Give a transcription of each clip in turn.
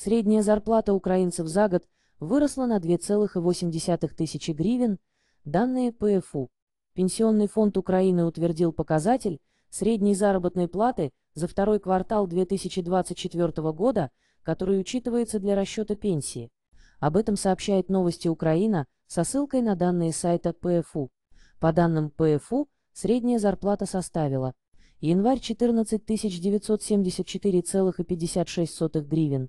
Средняя зарплата украинцев за год выросла на 2,8 тысячи гривен, данные ПФУ. Пенсионный фонд Украины утвердил показатель средней заработной платы за второй квартал 2024 года, который учитывается для расчета пенсии. Об этом сообщает новости Украина со ссылкой на данные сайта ПФУ. По данным ПФУ, средняя зарплата составила январь 14 974,56 гривен,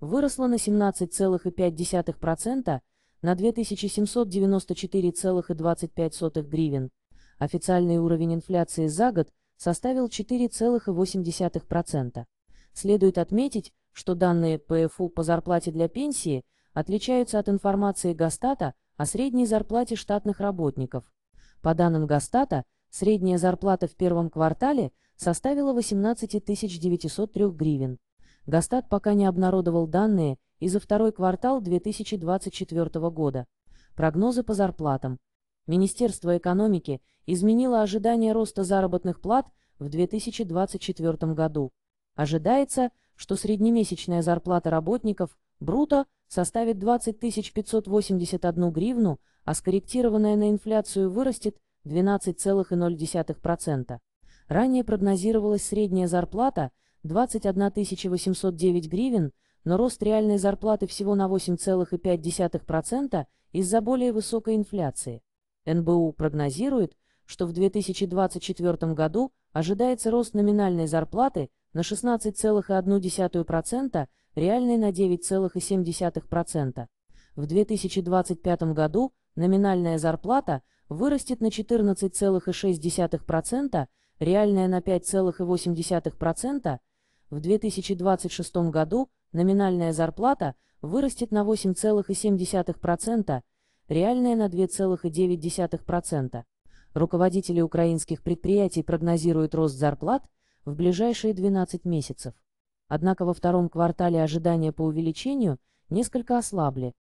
выросла на 17,5% на 2794,25 гривен. Официальный уровень инфляции за год составил 4,8%. Следует отметить, что данные ПФУ по зарплате для пенсии отличаются от информации Гастата о средней зарплате штатных работников. По данным Гастата, средняя зарплата в первом квартале составила 18 903 гривен. Гастат пока не обнародовал данные и за второй квартал 2024 года. Прогнозы по зарплатам. Министерство экономики изменило ожидание роста заработных плат в 2024 году. Ожидается, что среднемесячная зарплата работников бруто составит 20 581 гривну, а скорректированная на инфляцию вырастет 12,0%. Ранее прогнозировалась средняя зарплата – 21 809 гривен, но рост реальной зарплаты всего на 8,5% из-за более высокой инфляции. НБУ прогнозирует, что в 2024 году ожидается рост номинальной зарплаты на 16,1%, реальной на 9,7%. В 2025 году номинальная зарплата вырастет на 14,6%, реальная на 5,8%, в 2026 году номинальная зарплата вырастет на 8,7%, реальная на 2,9%. Руководители украинских предприятий прогнозируют рост зарплат в ближайшие 12 месяцев. Однако во втором квартале ожидания по увеличению несколько ослабли,